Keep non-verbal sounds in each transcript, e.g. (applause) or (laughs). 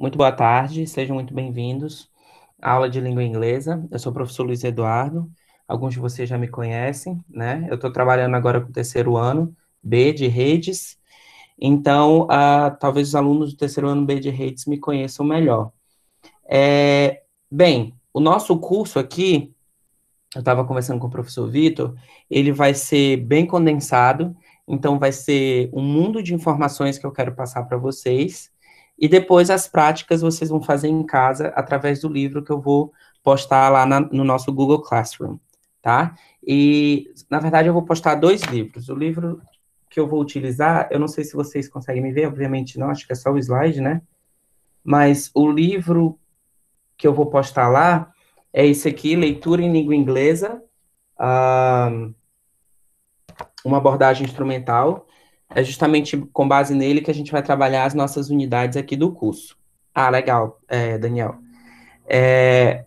Muito boa tarde, sejam muito bem-vindos à aula de língua inglesa. Eu sou o professor Luiz Eduardo. Alguns de vocês já me conhecem, né? Eu estou trabalhando agora com o terceiro ano B de redes. Então, uh, talvez os alunos do terceiro ano B de redes me conheçam melhor. É, bem, o nosso curso aqui, eu estava conversando com o professor Vitor, ele vai ser bem condensado. Então, vai ser um mundo de informações que eu quero passar para vocês. E depois as práticas vocês vão fazer em casa através do livro que eu vou postar lá na, no nosso Google Classroom, tá? E, na verdade, eu vou postar dois livros. O livro que eu vou utilizar, eu não sei se vocês conseguem me ver, obviamente não, acho que é só o slide, né? Mas o livro que eu vou postar lá é esse aqui, Leitura em Língua Inglesa, uma abordagem instrumental, é justamente com base nele que a gente vai trabalhar as nossas unidades aqui do curso. Ah, legal, é, Daniel. É,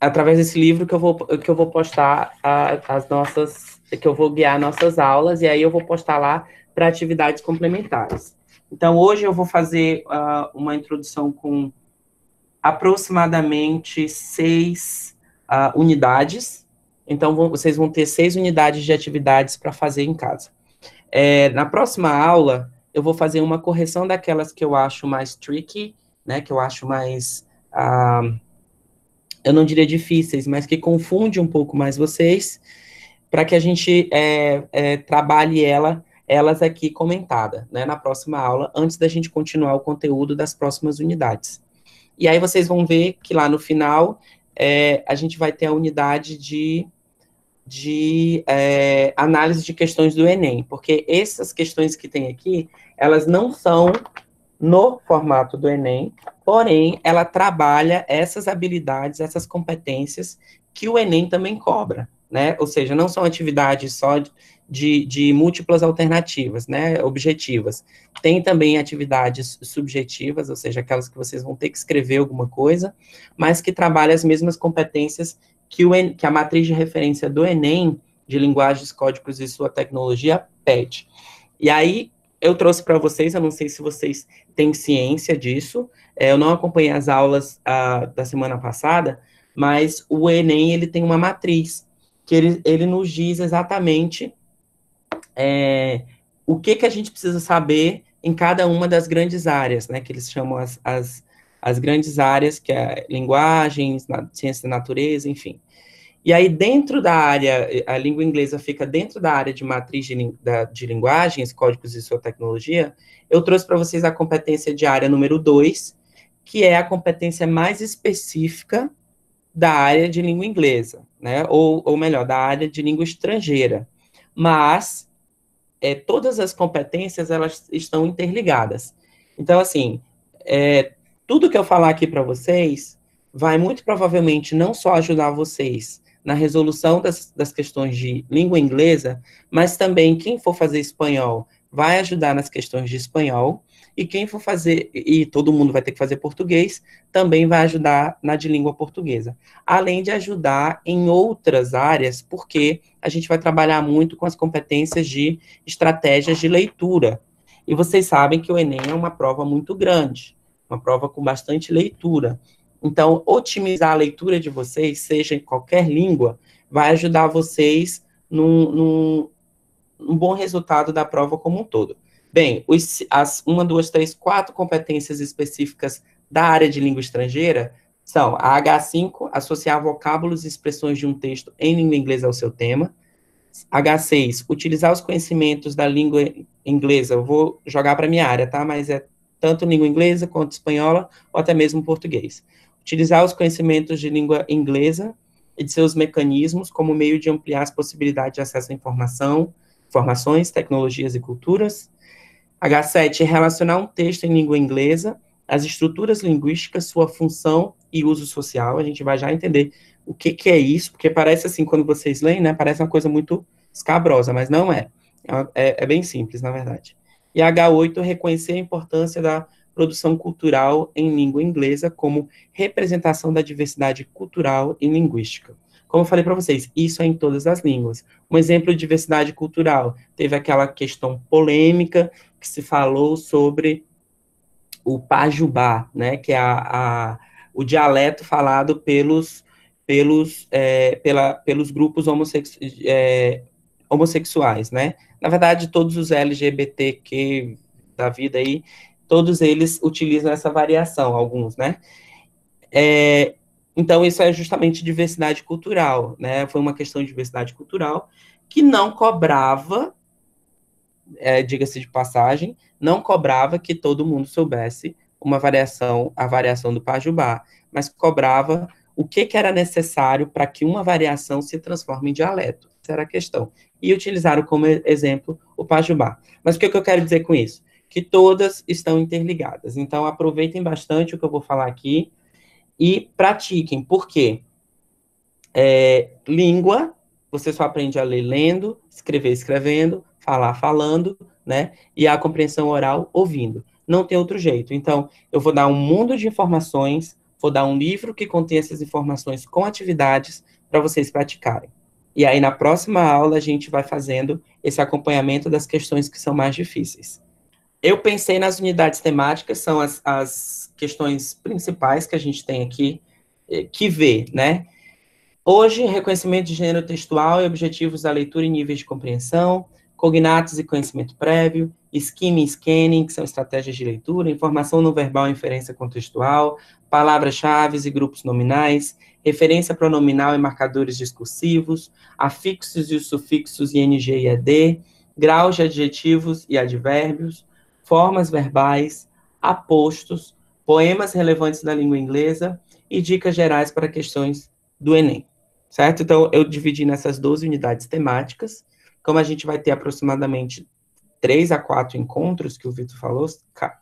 através desse livro que eu vou, que eu vou postar a, as nossas, que eu vou guiar nossas aulas, e aí eu vou postar lá para atividades complementares. Então, hoje eu vou fazer uh, uma introdução com aproximadamente seis uh, unidades. Então, vão, vocês vão ter seis unidades de atividades para fazer em casa. É, na próxima aula, eu vou fazer uma correção daquelas que eu acho mais tricky, né? Que eu acho mais. Ah, eu não diria difíceis, mas que confunde um pouco mais vocês, para que a gente é, é, trabalhe ela, elas aqui comentada, né? Na próxima aula, antes da gente continuar o conteúdo das próximas unidades. E aí vocês vão ver que lá no final é, a gente vai ter a unidade de de é, análise de questões do Enem, porque essas questões que tem aqui, elas não são no formato do Enem, porém, ela trabalha essas habilidades, essas competências que o Enem também cobra, né? Ou seja, não são atividades só de, de múltiplas alternativas, né? Objetivas. Tem também atividades subjetivas, ou seja, aquelas que vocês vão ter que escrever alguma coisa, mas que trabalham as mesmas competências que, o, que a matriz de referência do Enem, de linguagens, códigos e sua tecnologia, pede. E aí, eu trouxe para vocês, eu não sei se vocês têm ciência disso, é, eu não acompanhei as aulas a, da semana passada, mas o Enem, ele tem uma matriz, que ele, ele nos diz exatamente é, o que, que a gente precisa saber em cada uma das grandes áreas, né, que eles chamam as, as as grandes áreas, que é linguagens, na, ciência da natureza, enfim. E aí, dentro da área, a língua inglesa fica dentro da área de matriz de, da, de linguagens, códigos e sua tecnologia, eu trouxe para vocês a competência de área número 2, que é a competência mais específica da área de língua inglesa, né? ou, ou melhor, da área de língua estrangeira. Mas é, todas as competências elas estão interligadas. Então, assim, é, tudo que eu falar aqui para vocês vai muito provavelmente não só ajudar vocês na resolução das, das questões de língua inglesa, mas também quem for fazer espanhol vai ajudar nas questões de espanhol, e quem for fazer, e todo mundo vai ter que fazer português, também vai ajudar na de língua portuguesa. Além de ajudar em outras áreas, porque a gente vai trabalhar muito com as competências de estratégias de leitura. E vocês sabem que o Enem é uma prova muito grande uma prova com bastante leitura. Então, otimizar a leitura de vocês, seja em qualquer língua, vai ajudar vocês num, num, num bom resultado da prova como um todo. Bem, os, as uma, duas, três, quatro competências específicas da área de língua estrangeira são a H5, associar vocábulos e expressões de um texto em língua inglesa ao seu tema. H6, utilizar os conhecimentos da língua inglesa. Eu vou jogar para minha área, tá? Mas é tanto língua inglesa quanto espanhola, ou até mesmo português. Utilizar os conhecimentos de língua inglesa e de seus mecanismos como meio de ampliar as possibilidades de acesso à informação, informações, tecnologias e culturas. H7, relacionar um texto em língua inglesa, as estruturas linguísticas, sua função e uso social. A gente vai já entender o que, que é isso, porque parece assim, quando vocês leem, né, parece uma coisa muito escabrosa, mas não é. É, é, é bem simples, na verdade. E H8 reconhecer a importância da produção cultural em língua inglesa como representação da diversidade cultural e linguística. Como eu falei para vocês, isso é em todas as línguas. Um exemplo de diversidade cultural, teve aquela questão polêmica que se falou sobre o pajubá, né, que é a, a o dialeto falado pelos, pelos, é, pela, pelos grupos é, homossexuais, né? na verdade, todos os LGBTQ da vida aí, todos eles utilizam essa variação, alguns, né? É, então, isso é justamente diversidade cultural, né? Foi uma questão de diversidade cultural que não cobrava, é, diga-se de passagem, não cobrava que todo mundo soubesse uma variação, a variação do Pajubá, mas cobrava o que, que era necessário para que uma variação se transforme em dialeto era a questão. E utilizaram como exemplo o Pajubá. Mas o que, é que eu quero dizer com isso? Que todas estão interligadas. Então, aproveitem bastante o que eu vou falar aqui e pratiquem. Por quê? É, língua, você só aprende a ler lendo, escrever escrevendo, falar falando, né? E a compreensão oral ouvindo. Não tem outro jeito. Então, eu vou dar um mundo de informações, vou dar um livro que contém essas informações com atividades para vocês praticarem. E aí, na próxima aula, a gente vai fazendo esse acompanhamento das questões que são mais difíceis. Eu pensei nas unidades temáticas, são as, as questões principais que a gente tem aqui, eh, que vê, né? Hoje, reconhecimento de gênero textual e objetivos da leitura e níveis de compreensão, cognatos e conhecimento prévio, skimming e scanning, que são estratégias de leitura, informação não verbal e inferência contextual, palavras-chave e grupos nominais, referência pronominal e marcadores discursivos, afixos e os sufixos ing e ed, graus de adjetivos e advérbios, formas verbais, apostos, poemas relevantes da língua inglesa e dicas gerais para questões do Enem. Certo? Então, eu dividi nessas 12 unidades temáticas. Como a gente vai ter aproximadamente 3 a 4 encontros, que o Vitor falou,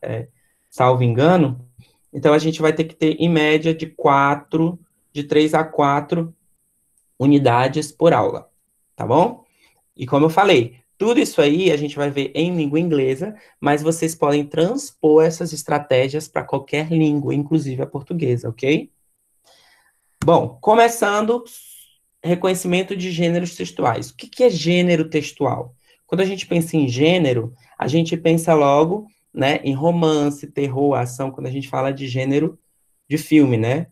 é, salvo engano, então a gente vai ter que ter, em média, de 4 de 3 a 4 unidades por aula, tá bom? E como eu falei, tudo isso aí a gente vai ver em língua inglesa, mas vocês podem transpor essas estratégias para qualquer língua, inclusive a portuguesa, ok? Bom, começando, reconhecimento de gêneros textuais. O que, que é gênero textual? Quando a gente pensa em gênero, a gente pensa logo né, em romance, terror, ação, quando a gente fala de gênero de filme, né?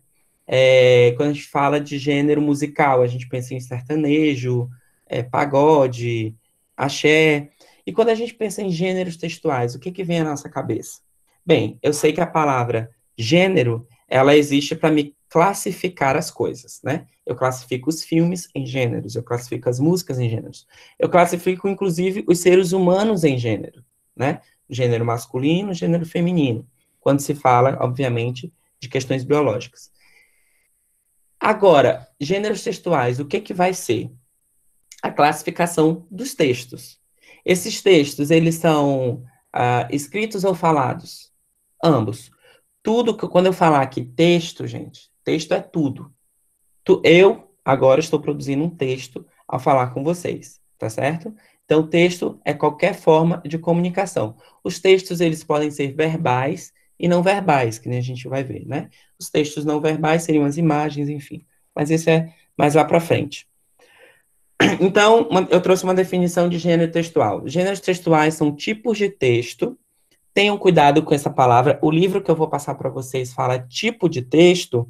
É, quando a gente fala de gênero musical, a gente pensa em sertanejo, é, pagode, axé. E quando a gente pensa em gêneros textuais, o que, que vem à nossa cabeça? Bem, eu sei que a palavra gênero, ela existe para me classificar as coisas, né? Eu classifico os filmes em gêneros, eu classifico as músicas em gêneros, eu classifico inclusive os seres humanos em gênero, né? Gênero masculino, gênero feminino, quando se fala, obviamente, de questões biológicas. Agora, gêneros textuais, o que, que vai ser? A classificação dos textos. Esses textos, eles são ah, escritos ou falados? Ambos. Tudo que, quando eu falar aqui texto, gente, texto é tudo. Tu, eu, agora, estou produzindo um texto ao falar com vocês, tá certo? Então, texto é qualquer forma de comunicação. Os textos, eles podem ser verbais, e não verbais, que nem a gente vai ver, né? Os textos não verbais seriam as imagens, enfim. Mas isso é mais lá para frente. Então, eu trouxe uma definição de gênero textual. Gêneros textuais são tipos de texto. Tenham cuidado com essa palavra. O livro que eu vou passar para vocês fala tipo de texto,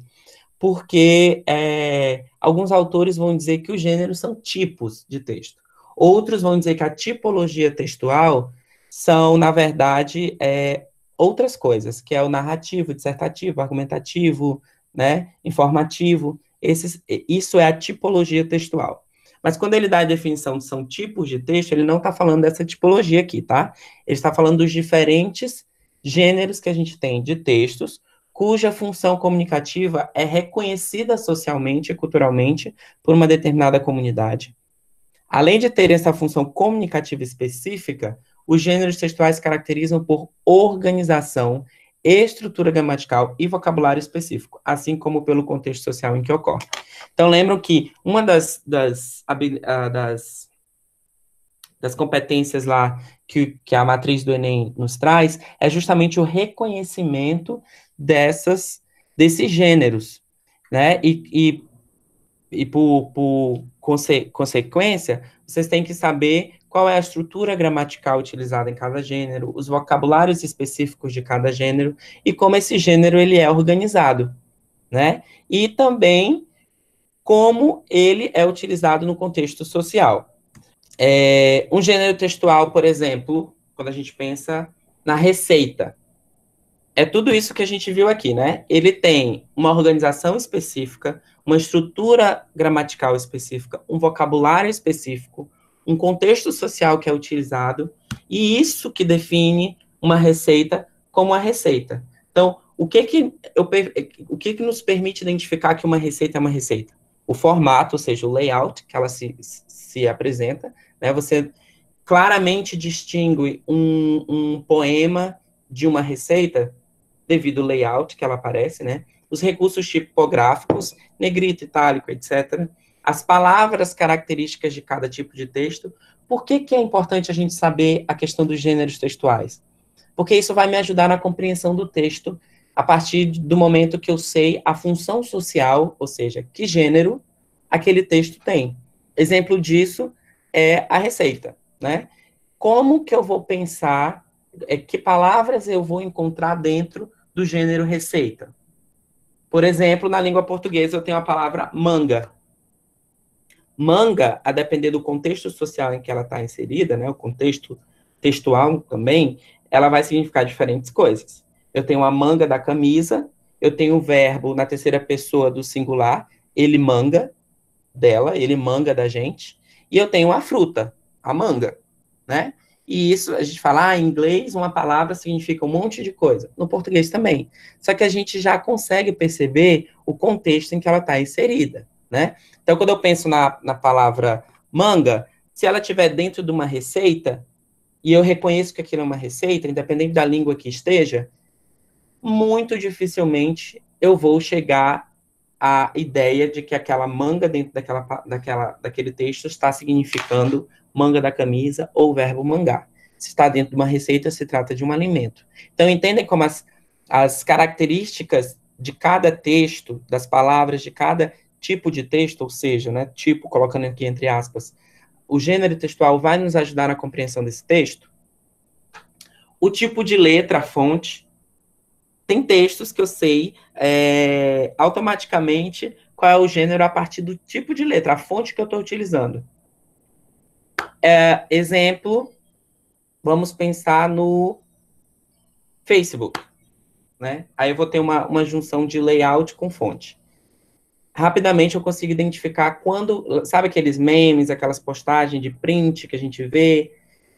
porque é, alguns autores vão dizer que os gêneros são tipos de texto. Outros vão dizer que a tipologia textual são, na verdade, é, outras coisas, que é o narrativo, dissertativo, argumentativo, né, informativo. Esses, isso é a tipologia textual. Mas quando ele dá a definição de são tipos de texto, ele não está falando dessa tipologia aqui, tá? Ele está falando dos diferentes gêneros que a gente tem de textos, cuja função comunicativa é reconhecida socialmente e culturalmente por uma determinada comunidade. Além de ter essa função comunicativa específica, os gêneros textuais se caracterizam por organização, estrutura gramatical e vocabulário específico, assim como pelo contexto social em que ocorre. Então, lembram que uma das, das, ah, das, das competências lá que, que a matriz do Enem nos traz é justamente o reconhecimento dessas, desses gêneros, né? E, e, e por, por conse, consequência, vocês têm que saber qual é a estrutura gramatical utilizada em cada gênero, os vocabulários específicos de cada gênero e como esse gênero ele é organizado, né? E também como ele é utilizado no contexto social. É, um gênero textual, por exemplo, quando a gente pensa na receita, é tudo isso que a gente viu aqui, né? Ele tem uma organização específica, uma estrutura gramatical específica, um vocabulário específico, um contexto social que é utilizado, e isso que define uma receita como a receita. Então, o que que, eu, o que que nos permite identificar que uma receita é uma receita? O formato, ou seja, o layout que ela se, se apresenta, né? Você claramente distingue um, um poema de uma receita devido ao layout que ela aparece, né? Os recursos tipográficos, negrito, itálico, etc as palavras características de cada tipo de texto. Por que, que é importante a gente saber a questão dos gêneros textuais? Porque isso vai me ajudar na compreensão do texto a partir do momento que eu sei a função social, ou seja, que gênero aquele texto tem. Exemplo disso é a receita, né? Como que eu vou pensar, é, que palavras eu vou encontrar dentro do gênero receita? Por exemplo, na língua portuguesa eu tenho a palavra manga, Manga, a depender do contexto social em que ela está inserida, né, o contexto textual também, ela vai significar diferentes coisas. Eu tenho a manga da camisa, eu tenho o verbo na terceira pessoa do singular, ele manga dela, ele manga da gente, e eu tenho a fruta, a manga, né? E isso a gente fala, ah, em inglês uma palavra significa um monte de coisa, no português também. Só que a gente já consegue perceber o contexto em que ela está inserida né? Então, quando eu penso na, na palavra manga, se ela estiver dentro de uma receita, e eu reconheço que aquilo é uma receita, independente da língua que esteja, muito dificilmente eu vou chegar à ideia de que aquela manga dentro daquela, daquela, daquele texto está significando manga da camisa ou verbo mangar. Se está dentro de uma receita, se trata de um alimento. Então, entendem como as, as características de cada texto, das palavras de cada tipo de texto, ou seja, né, tipo, colocando aqui entre aspas, o gênero textual vai nos ajudar na compreensão desse texto? O tipo de letra, a fonte. Tem textos que eu sei é, automaticamente qual é o gênero a partir do tipo de letra, a fonte que eu estou utilizando. É, exemplo, vamos pensar no Facebook. Né? Aí eu vou ter uma, uma junção de layout com fonte rapidamente eu consigo identificar quando, sabe aqueles memes, aquelas postagens de print que a gente vê,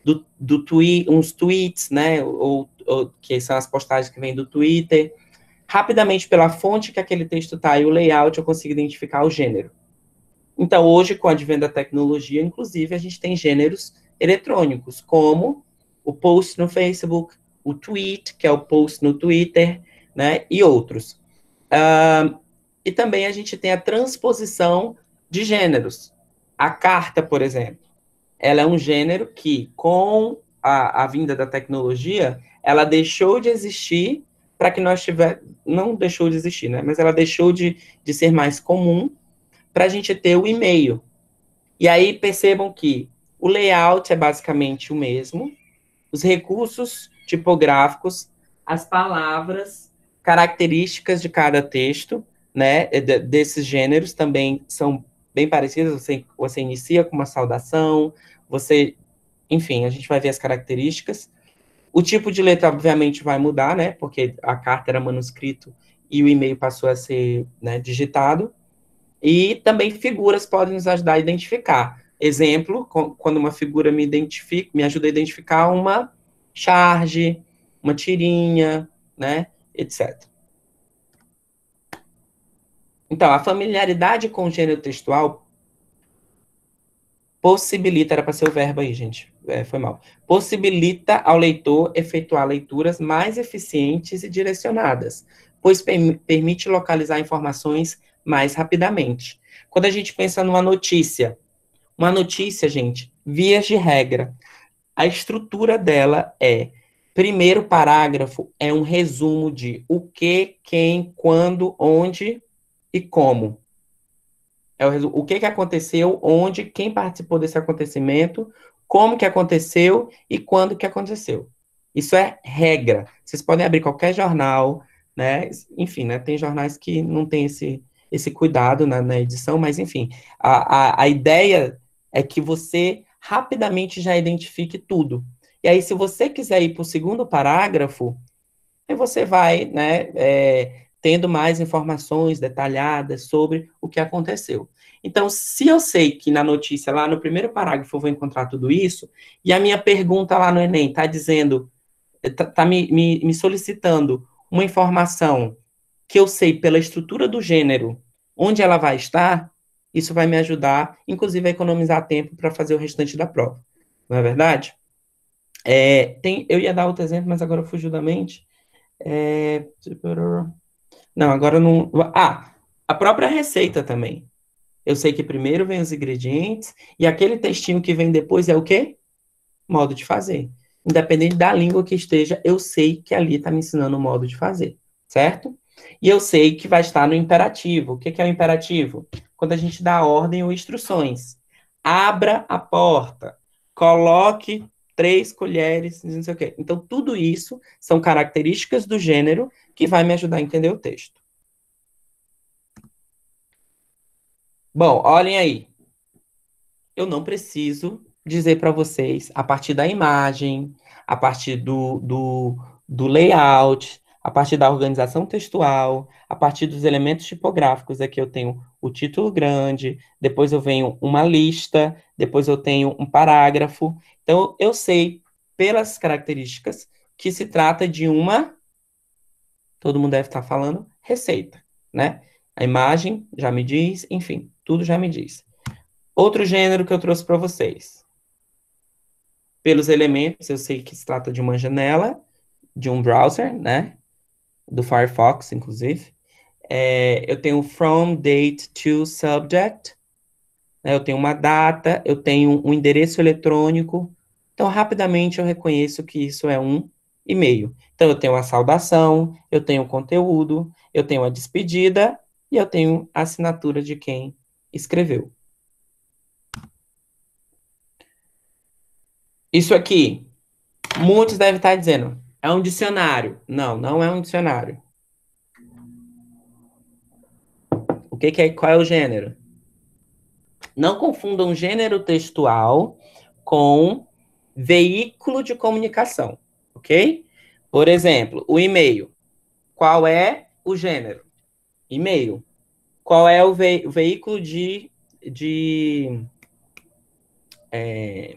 do, do twi uns tweets, né, ou, ou, que são as postagens que vêm do Twitter, rapidamente pela fonte que aquele texto está e o layout eu consigo identificar o gênero. Então, hoje, com o advento da tecnologia, inclusive, a gente tem gêneros eletrônicos, como o post no Facebook, o tweet, que é o post no Twitter, né, e outros. Uh, e também a gente tem a transposição de gêneros. A carta, por exemplo, ela é um gênero que, com a, a vinda da tecnologia, ela deixou de existir para que nós tivéssemos. não deixou de existir, né? Mas ela deixou de, de ser mais comum para a gente ter o e-mail. E aí percebam que o layout é basicamente o mesmo, os recursos tipográficos, as palavras, características de cada texto, né, é desses gêneros também são bem parecidas, você, você inicia com uma saudação, você, enfim, a gente vai ver as características. O tipo de letra, obviamente, vai mudar, né, porque a carta era manuscrito e o e-mail passou a ser né, digitado. E também figuras podem nos ajudar a identificar. Exemplo, quando uma figura me identifica, me ajuda a identificar uma charge, uma tirinha, né, etc. Então, a familiaridade com o gênero textual possibilita, era para ser o verbo aí, gente, é, foi mal, possibilita ao leitor efetuar leituras mais eficientes e direcionadas, pois per permite localizar informações mais rapidamente. Quando a gente pensa numa notícia, uma notícia, gente, vias de regra, a estrutura dela é primeiro parágrafo é um resumo de o que, quem, quando, onde e como. É o, o que, que aconteceu, onde, quem participou desse acontecimento, como que aconteceu e quando que aconteceu. Isso é regra. Vocês podem abrir qualquer jornal, né? Enfim, né? Tem jornais que não tem esse, esse cuidado na, na edição, mas enfim, a, a, a ideia é que você rapidamente já identifique tudo. E aí, se você quiser ir para o segundo parágrafo, aí você vai, né? É, tendo mais informações detalhadas sobre o que aconteceu. Então, se eu sei que na notícia, lá no primeiro parágrafo, eu vou encontrar tudo isso, e a minha pergunta lá no Enem está dizendo, está eh, tá me, me, me solicitando uma informação que eu sei pela estrutura do gênero, onde ela vai estar, isso vai me ajudar, inclusive, a economizar tempo para fazer o restante da prova. Não é verdade? É, tem, eu ia dar outro exemplo, mas agora fugiu da mente. É, não, agora não. Ah, a própria receita também. Eu sei que primeiro vem os ingredientes e aquele textinho que vem depois é o quê? Modo de fazer. Independente da língua que esteja, eu sei que ali está me ensinando o modo de fazer, certo? E eu sei que vai estar no imperativo. O que, que é o imperativo? Quando a gente dá ordem ou instruções. Abra a porta. Coloque três colheres, não sei o quê. Então, tudo isso são características do gênero que vai me ajudar a entender o texto. Bom, olhem aí. Eu não preciso dizer para vocês, a partir da imagem, a partir do, do, do layout, a partir da organização textual, a partir dos elementos tipográficos, aqui é eu tenho o título grande, depois eu venho uma lista, depois eu tenho um parágrafo. Então, eu sei pelas características que se trata de uma, todo mundo deve estar falando, receita, né? A imagem já me diz, enfim, tudo já me diz. Outro gênero que eu trouxe para vocês. Pelos elementos, eu sei que se trata de uma janela, de um browser, né? Do Firefox, inclusive é, eu tenho from date to subject, né? eu tenho uma data, eu tenho um endereço eletrônico. Então, rapidamente eu reconheço que isso é um e-mail. Então, eu tenho a saudação, eu tenho o conteúdo, eu tenho a despedida e eu tenho a assinatura de quem escreveu. Isso aqui, muitos devem estar dizendo, é um dicionário. Não, não é um dicionário. que, que é, qual é o gênero? Não confundam gênero textual com veículo de comunicação, ok? Por exemplo, o e-mail. Qual é o gênero? E-mail. Qual é o, ve o veículo de, de é,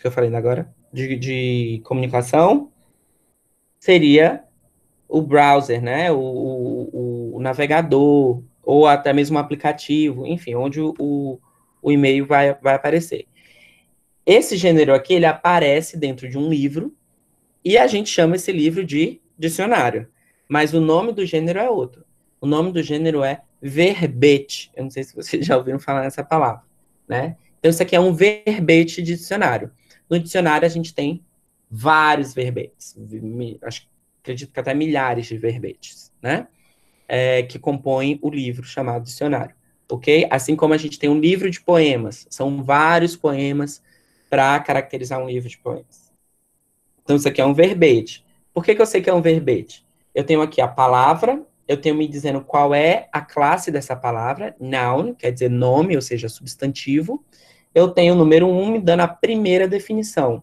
que eu falei agora, de, de comunicação, seria o browser, né? O, o, o navegador, ou até mesmo o aplicativo, enfim, onde o, o e-mail vai, vai aparecer. Esse gênero aqui, ele aparece dentro de um livro, e a gente chama esse livro de dicionário. Mas o nome do gênero é outro. O nome do gênero é verbete. Eu não sei se vocês já ouviram falar nessa palavra, né? Então, isso aqui é um verbete de dicionário. No dicionário, a gente tem vários verbetes. Acho que acredito que até milhares de verbetes, né? É, que compõem o livro chamado dicionário, ok? Assim como a gente tem um livro de poemas, são vários poemas para caracterizar um livro de poemas. Então, isso aqui é um verbete. Por que, que eu sei que é um verbete? Eu tenho aqui a palavra, eu tenho me dizendo qual é a classe dessa palavra, noun, quer dizer nome, ou seja, substantivo. Eu tenho o número 1 um me dando a primeira definição,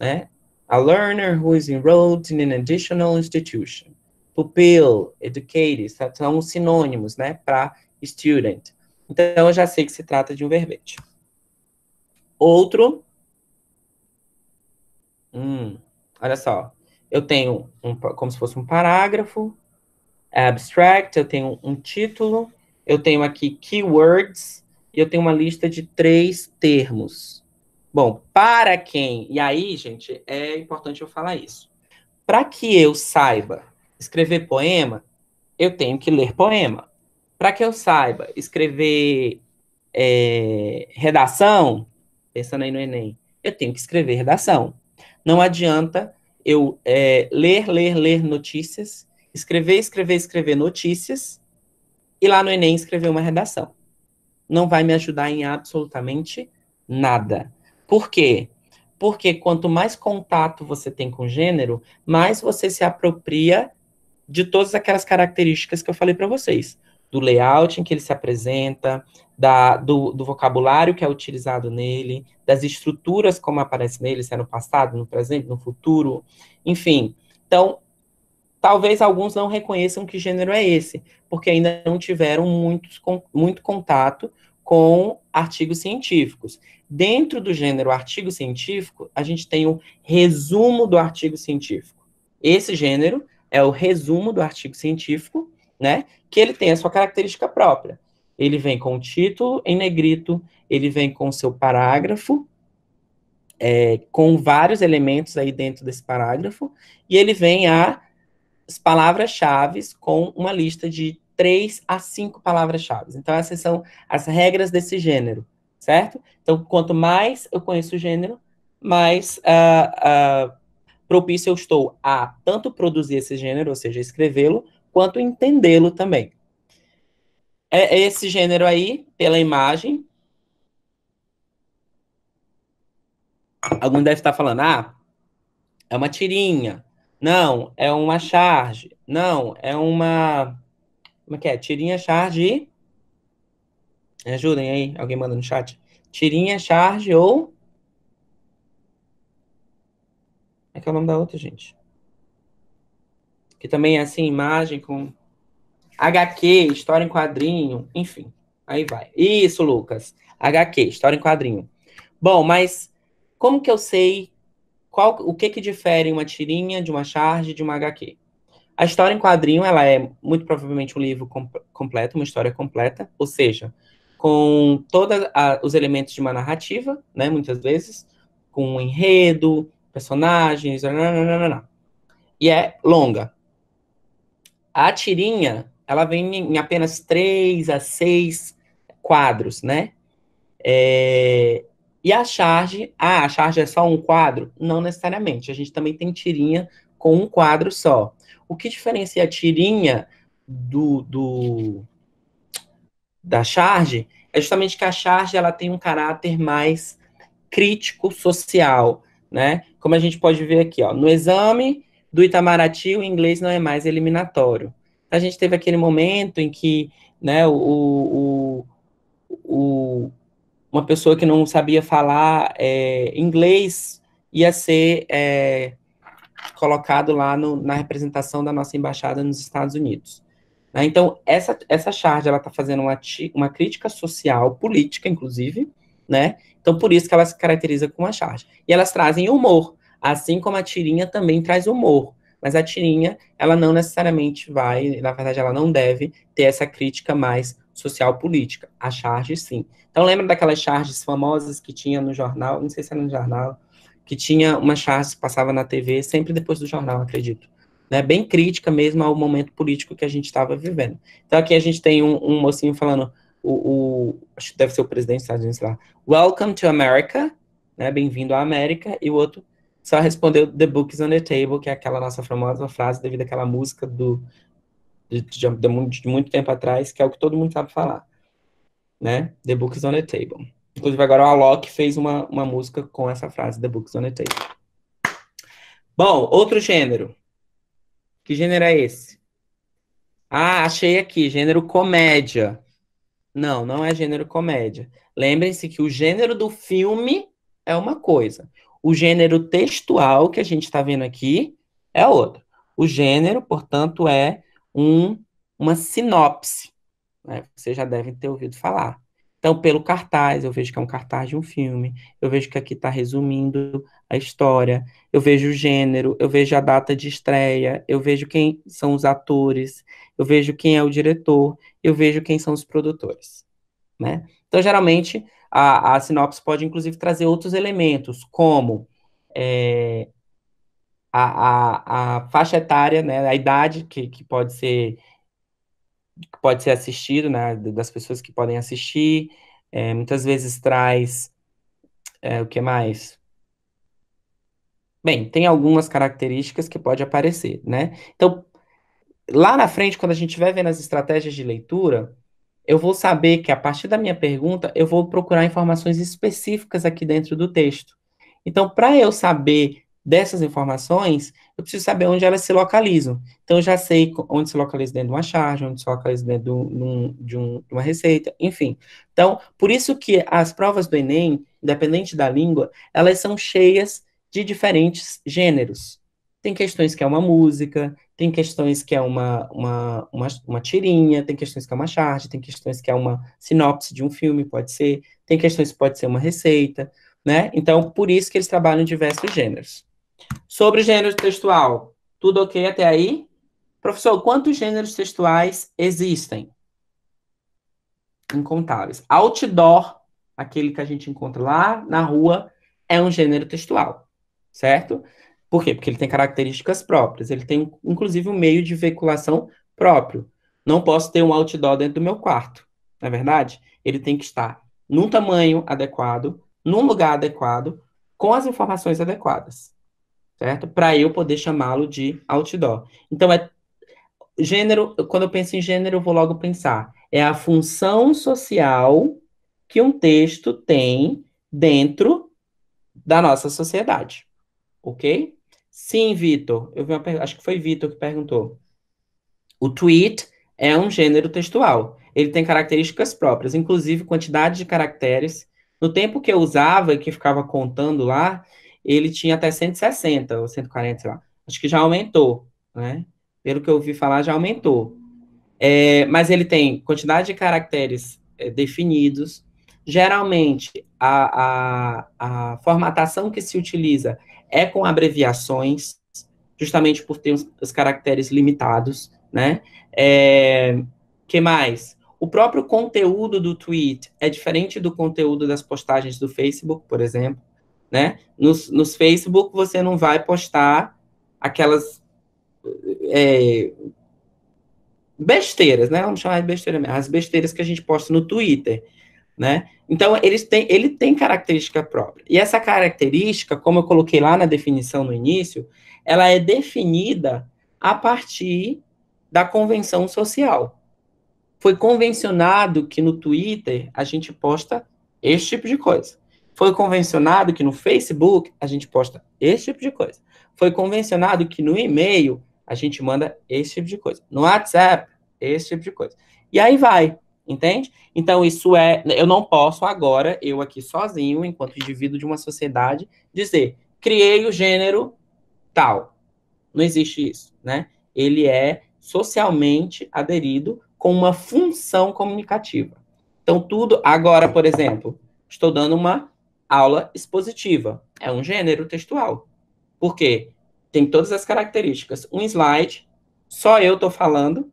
né? a learner who is enrolled in an additional institution. Pupil, educated, são sinônimos, né, para student. Então, eu já sei que se trata de um verbete. Outro. Hum, olha só. Eu tenho um, como se fosse um parágrafo, é abstract, eu tenho um título, eu tenho aqui keywords, e eu tenho uma lista de três termos. Bom, para quem. E aí, gente, é importante eu falar isso. Para que eu saiba escrever poema, eu tenho que ler poema. Para que eu saiba escrever é, redação, pensando aí no Enem, eu tenho que escrever redação. Não adianta eu é, ler, ler, ler notícias, escrever, escrever, escrever notícias e lá no Enem escrever uma redação. Não vai me ajudar em absolutamente nada. Por quê? Porque quanto mais contato você tem com o gênero, mais você se apropria de todas aquelas características que eu falei para vocês. Do layout em que ele se apresenta, da, do, do, vocabulário que é utilizado nele, das estruturas como aparece nele, se é no passado, no presente, no futuro, enfim. Então, talvez alguns não reconheçam que gênero é esse, porque ainda não tiveram muito, muito contato com artigos científicos. Dentro do gênero artigo científico, a gente tem o resumo do artigo científico. Esse gênero é o resumo do artigo científico, né? Que ele tem a sua característica própria. Ele vem com o título em negrito, ele vem com o seu parágrafo, é, com vários elementos aí dentro desse parágrafo, e ele vem a as palavras-chave com uma lista de três a cinco palavras-chave. Então, essas são as regras desse gênero, certo? Então, quanto mais eu conheço o gênero, mais uh, uh, propício eu estou a tanto produzir esse gênero, ou seja, escrevê-lo, quanto entendê-lo também. É esse gênero aí, pela imagem. Algum deve estar falando, ah, é uma tirinha. Não, é uma charge. Não, é uma como é que é? Tirinha charge. Ajudem aí, alguém manda no chat. Tirinha charge ou. É que é o nome da outra, gente. Que também é assim, imagem com. HQ, história em quadrinho, enfim. Aí vai. Isso, Lucas. HQ, história em quadrinho. Bom, mas como que eu sei qual, o que que difere uma tirinha de uma charge de uma HQ? A história em quadrinho, ela é muito provavelmente um livro comp completo, uma história completa, ou seja, com todos os elementos de uma narrativa, né, muitas vezes, com um enredo, personagens, nananana. e é longa. A tirinha, ela vem em apenas três a seis quadros, né? É... E a charge, ah, a charge é só um quadro? Não necessariamente, a gente também tem tirinha com um quadro só o que diferencia a tirinha do, do da charge é justamente que a charge ela tem um caráter mais crítico social, né? Como a gente pode ver aqui, ó, no exame do Itamaraty o inglês não é mais eliminatório. A gente teve aquele momento em que, né, o, o, o uma pessoa que não sabia falar é, inglês ia ser é, colocado lá no, na representação da nossa embaixada nos Estados Unidos. Né? Então, essa, essa charge está fazendo uma, uma crítica social, política, inclusive, né? Então, por isso que ela se caracteriza como uma charge. E elas trazem humor, assim como a tirinha também traz humor. Mas a tirinha, ela não necessariamente vai, na verdade, ela não deve ter essa crítica mais social-política. A charge, sim. Então, lembra daquelas charges famosas que tinha no jornal? Não sei se era no jornal, que tinha uma charge passava na TV sempre depois do jornal, acredito. Né, bem crítica mesmo ao momento político que a gente estava vivendo. Então aqui a gente tem um, um mocinho falando, o, o, acho que deve ser o presidente dos Estados Unidos lá, Welcome to America, né, bem-vindo à América, e o outro só respondeu The Book is on the Table, que é aquela nossa famosa frase devido àquela música do de, de, de, muito tempo atrás, que é o que todo mundo sabe falar, né? The Book is on the Table. Inclusive, agora o Alok fez uma, uma música com essa frase, The Books on the Table. Bom, outro gênero. Que gênero é esse? Ah, achei aqui, gênero comédia. Não, não é gênero comédia. Lembrem-se que o gênero do filme é uma coisa. O gênero textual que a gente está vendo aqui é outra. O gênero, portanto, é um, uma sinopse. Né? Vocês já devem ter ouvido falar. Então, pelo cartaz, eu vejo que é um cartaz de um filme, eu vejo que aqui está resumindo a história, eu vejo o gênero, eu vejo a data de estreia, eu vejo quem são os atores, eu vejo quem é o diretor, eu vejo quem são os produtores. Né? Então, geralmente, a, a sinopse pode, inclusive, trazer outros elementos, como é, a, a, a, faixa etária, né, a idade que, que pode ser que pode ser assistido, né, das pessoas que podem assistir, é, muitas vezes traz, é, o que mais? Bem, tem algumas características que pode aparecer, né? Então, lá na frente, quando a gente estiver vendo as estratégias de leitura, eu vou saber que a partir da minha pergunta, eu vou procurar informações específicas aqui dentro do texto. Então, para eu saber dessas informações, eu preciso saber onde elas se localizam. Então, eu já sei onde se localiza dentro de uma charge, onde se localiza dentro de, um, de, um, de uma receita, enfim. Então, por isso que as provas do Enem, independente da língua, elas são cheias de diferentes gêneros. Tem questões que é uma música, tem questões que é uma, uma, uma, uma tirinha, tem questões que é uma charge, tem questões que é uma sinopse de um filme, pode ser, tem questões que pode ser uma receita, né? Então, por isso que eles trabalham diversos gêneros. Sobre gênero textual, tudo ok até aí? Professor, quantos gêneros textuais existem? Incontáveis. Outdoor, aquele que a gente encontra lá na rua, é um gênero textual, certo? Por quê? Porque ele tem características próprias. Ele tem, inclusive, um meio de veiculação próprio. Não posso ter um outdoor dentro do meu quarto, não é verdade? Ele tem que estar num tamanho adequado, num lugar adequado, com as informações adequadas certo? Para eu poder chamá-lo de outdoor. Então, é gênero, quando eu penso em gênero, eu vou logo pensar, é a função social que um texto tem dentro da nossa sociedade, ok? Sim, Vitor, eu vi uma acho que foi Vitor que perguntou. O tweet é um gênero textual, ele tem características próprias, inclusive quantidade de caracteres. No tempo que eu usava e que ficava contando lá, ele tinha até 160 ou 140, sei lá. Acho que já aumentou, né? Pelo que eu ouvi falar, já aumentou. É, mas ele tem quantidade de caracteres é, definidos. Geralmente, a, a, a formatação que se utiliza é com abreviações, justamente por ter os, os caracteres limitados, né? É, que mais? O próprio conteúdo do tweet é diferente do conteúdo das postagens do Facebook, por exemplo né? Nos, nos Facebook você não vai postar aquelas é, besteiras, né? Vamos chamar de besteira mesmo, as besteiras que a gente posta no Twitter, né? Então eles têm, ele tem característica própria. E essa característica, como eu coloquei lá na definição no início, ela é definida a partir da convenção social. Foi convencionado que no Twitter a gente posta esse tipo de coisa. Foi convencionado que no Facebook a gente posta esse tipo de coisa. Foi convencionado que no e-mail a gente manda esse tipo de coisa. No WhatsApp, esse tipo de coisa. E aí vai, entende? Então isso é, eu não posso agora eu aqui sozinho, enquanto indivíduo de uma sociedade, dizer criei o gênero tal. Não existe isso, né? Ele é socialmente aderido com uma função comunicativa. Então tudo agora, por exemplo, estou dando uma aula expositiva. É um gênero textual. Porque tem todas as características. Um slide, só eu estou falando,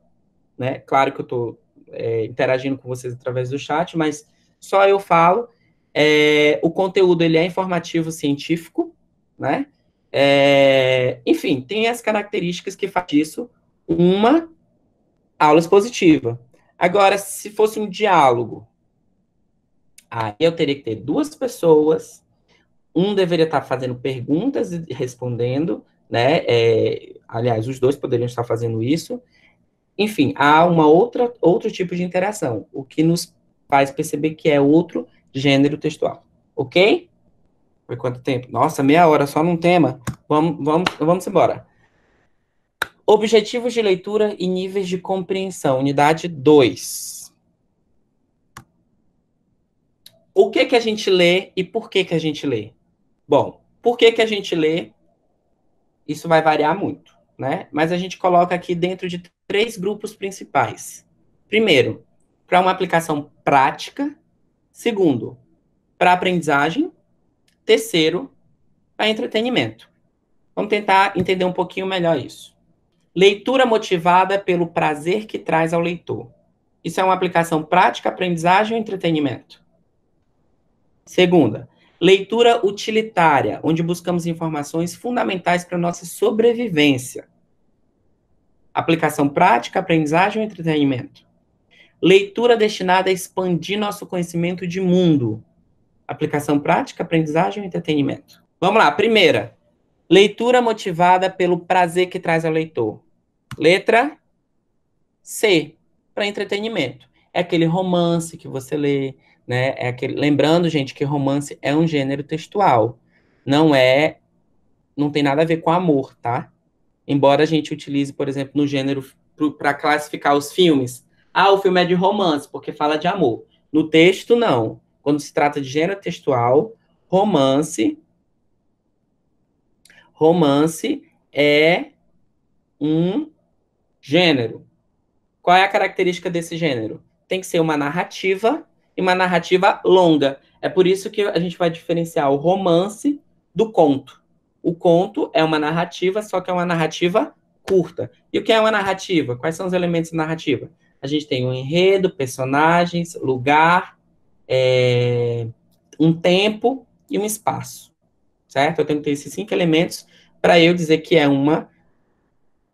né? Claro que eu estou é, interagindo com vocês através do chat, mas só eu falo. É, o conteúdo ele é informativo científico, né? É, enfim, tem as características que faz isso uma aula expositiva. Agora, se fosse um diálogo, Aí eu teria que ter duas pessoas, um deveria estar fazendo perguntas e respondendo, né? É, aliás, os dois poderiam estar fazendo isso. Enfim, há uma outra outro tipo de interação, o que nos faz perceber que é outro gênero textual, ok? Foi quanto tempo? Nossa, meia hora só num tema. Vamos, vamos, vamos embora. Objetivos de leitura e níveis de compreensão, unidade 2. o que que a gente lê e por que que a gente lê? Bom, por que que a gente lê? Isso vai variar muito, né? Mas a gente coloca aqui dentro de três grupos principais. Primeiro, para uma aplicação prática. Segundo, para aprendizagem. Terceiro, para entretenimento. Vamos tentar entender um pouquinho melhor isso. Leitura motivada pelo prazer que traz ao leitor. Isso é uma aplicação prática, aprendizagem ou entretenimento? Segunda, leitura utilitária, onde buscamos informações fundamentais para nossa sobrevivência. Aplicação prática, aprendizagem e entretenimento. Leitura destinada a expandir nosso conhecimento de mundo. Aplicação prática, aprendizagem e entretenimento. Vamos lá, primeira. Leitura motivada pelo prazer que traz ao leitor. Letra C, para entretenimento. É aquele romance que você lê, né? É aquele, lembrando, gente, que romance é um gênero textual. Não é. Não tem nada a ver com amor, tá? Embora a gente utilize, por exemplo, no gênero para classificar os filmes. Ah, o filme é de romance, porque fala de amor. No texto, não. Quando se trata de gênero textual, romance. Romance é um gênero. Qual é a característica desse gênero? Tem que ser uma narrativa e uma narrativa longa. É por isso que a gente vai diferenciar o romance do conto. O conto é uma narrativa, só que é uma narrativa curta. E o que é uma narrativa? Quais são os elementos da narrativa? A gente tem o um enredo, personagens, lugar, é, um tempo e um espaço, certo? Eu tenho que ter esses cinco elementos para eu dizer que é uma,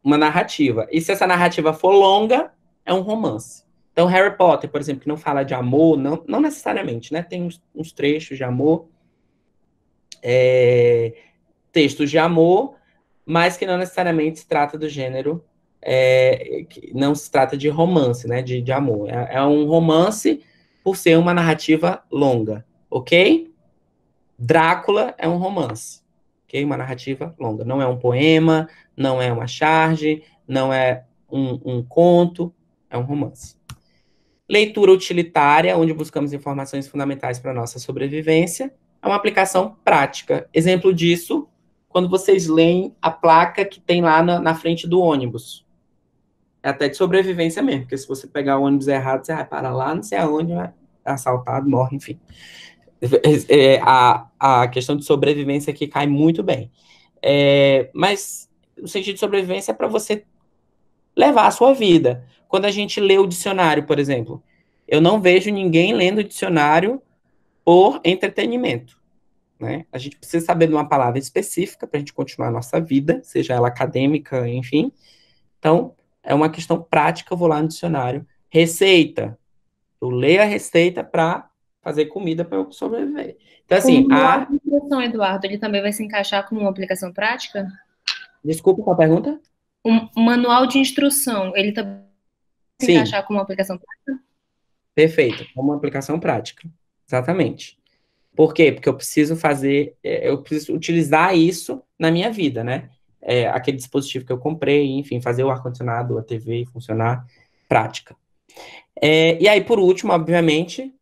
uma narrativa. E se essa narrativa for longa, é um romance. Então, Harry Potter, por exemplo, que não fala de amor, não, não necessariamente, né? Tem uns, uns trechos de amor, é, textos de amor, mas que não necessariamente se trata do gênero, é, não se trata de romance, né? De, de amor. É, é um romance por ser uma narrativa longa, ok? Drácula é um romance, ok? Uma narrativa longa. Não é um poema, não é uma charge, não é um, um conto, é um romance. Leitura utilitária, onde buscamos informações fundamentais para a nossa sobrevivência, é uma aplicação prática. Exemplo disso, quando vocês leem a placa que tem lá na, na frente do ônibus. É até de sobrevivência mesmo, porque se você pegar o ônibus errado, você vai para lá, não sei aonde, é assaltado, morre, enfim. É, é, a, a questão de sobrevivência aqui cai muito bem. É, mas o sentido de sobrevivência é para você levar a sua vida quando a gente lê o dicionário, por exemplo. Eu não vejo ninguém lendo o dicionário por entretenimento. Né? A gente precisa saber de uma palavra específica para a gente continuar a nossa vida, seja ela acadêmica, enfim. Então, é uma questão prática, eu vou lá no dicionário. Receita. Eu leio a receita para fazer comida para eu sobreviver. Então, assim, como a... aplicação, Eduardo, ele também vai se encaixar como uma aplicação prática? Desculpa, qual a pergunta? Um manual de instrução, ele também Sim. encaixar como uma aplicação prática? Perfeito, como uma aplicação prática. Exatamente. Por quê? Porque eu preciso fazer, é, eu preciso utilizar isso na minha vida, né? É, aquele dispositivo que eu comprei, enfim, fazer o ar-condicionado, a TV funcionar, prática. É, e aí, por último, obviamente,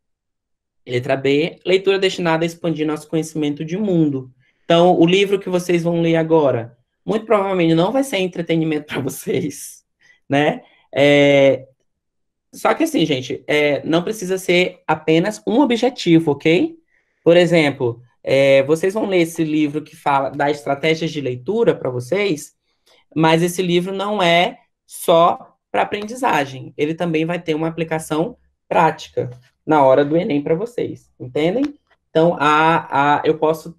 letra B, leitura destinada a expandir nosso conhecimento de mundo. Então, o livro que vocês vão ler agora, muito provavelmente não vai ser entretenimento (laughs) para vocês, né? É, só que assim, gente, é, não precisa ser apenas um objetivo, ok? Por exemplo, é, vocês vão ler esse livro que fala da estratégias de leitura para vocês, mas esse livro não é só para aprendizagem. Ele também vai ter uma aplicação prática na hora do Enem para vocês, entendem? Então, a, a, eu posso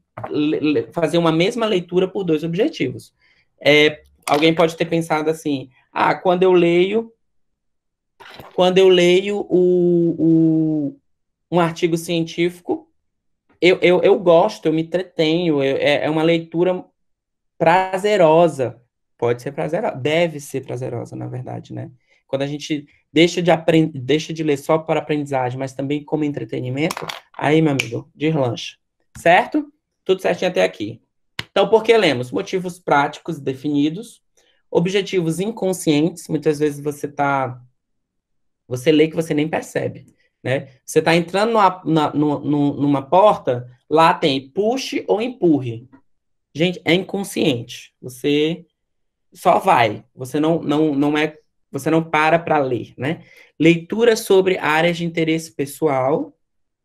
fazer uma mesma leitura por dois objetivos. É, alguém pode ter pensado assim, ah, quando eu leio, quando eu leio o, o um artigo científico, eu, eu, eu gosto, eu me entretenho, eu, é, é uma leitura prazerosa. Pode ser prazerosa, deve ser prazerosa, na verdade, né? Quando a gente deixa de, aprend... deixa de ler só para aprendizagem, mas também como entretenimento, aí, meu amigo, de deslancha. Certo? Tudo certinho até aqui. Então, por que lemos? Motivos práticos definidos, objetivos inconscientes, muitas vezes você está você lê que você nem percebe, né? Você está entrando numa, na, numa, numa porta, lá tem puxe ou empurre. Gente, é inconsciente. Você só vai. Você não, não, não é você não para para ler, né? Leitura sobre áreas de interesse pessoal,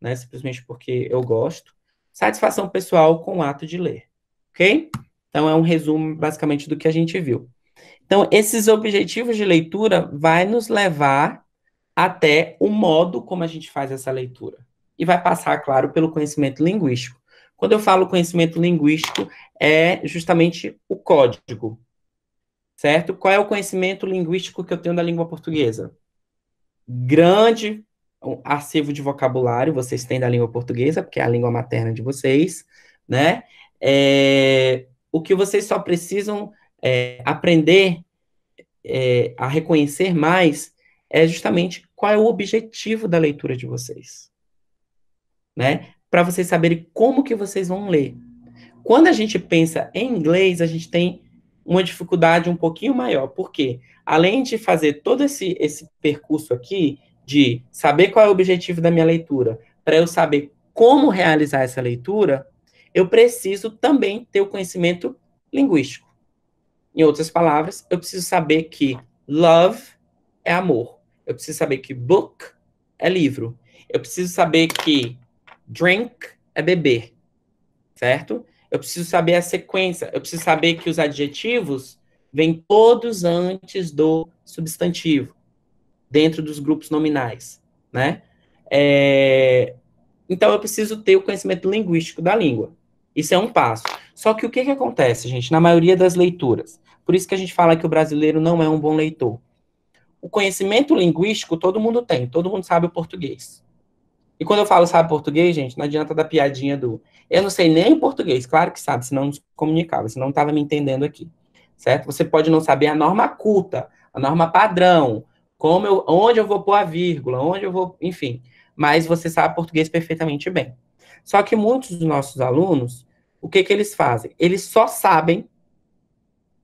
né? Simplesmente porque eu gosto. Satisfação pessoal com o ato de ler, ok? Então é um resumo basicamente do que a gente viu. Então esses objetivos de leitura vai nos levar até o modo como a gente faz essa leitura. E vai passar, claro, pelo conhecimento linguístico. Quando eu falo conhecimento linguístico, é justamente o código, certo? Qual é o conhecimento linguístico que eu tenho da língua portuguesa? Grande arquivo de vocabulário vocês têm da língua portuguesa, porque é a língua materna de vocês, né? É, o que vocês só precisam é, aprender é, a reconhecer mais é justamente qual é o objetivo da leitura de vocês, né? Para vocês saberem como que vocês vão ler. Quando a gente pensa em inglês, a gente tem uma dificuldade um pouquinho maior, porque além de fazer todo esse, esse percurso aqui, de saber qual é o objetivo da minha leitura, para eu saber como realizar essa leitura, eu preciso também ter o conhecimento linguístico. Em outras palavras, eu preciso saber que love é amor eu preciso saber que book é livro. Eu preciso saber que drink é beber, certo? Eu preciso saber a sequência. Eu preciso saber que os adjetivos vêm todos antes do substantivo, dentro dos grupos nominais, né? É... Então, eu preciso ter o conhecimento linguístico da língua. Isso é um passo. Só que o que, que acontece, gente, na maioria das leituras? Por isso que a gente fala que o brasileiro não é um bom leitor o conhecimento linguístico todo mundo tem, todo mundo sabe o português. E quando eu falo sabe português, gente, não adianta dar piadinha do eu não sei nem português, claro que sabe, senão não se comunicava, senão não estava me entendendo aqui, certo? Você pode não saber a norma culta, a norma padrão, como eu, onde eu vou pôr a vírgula, onde eu vou, enfim, mas você sabe português perfeitamente bem. Só que muitos dos nossos alunos, o que que eles fazem? Eles só sabem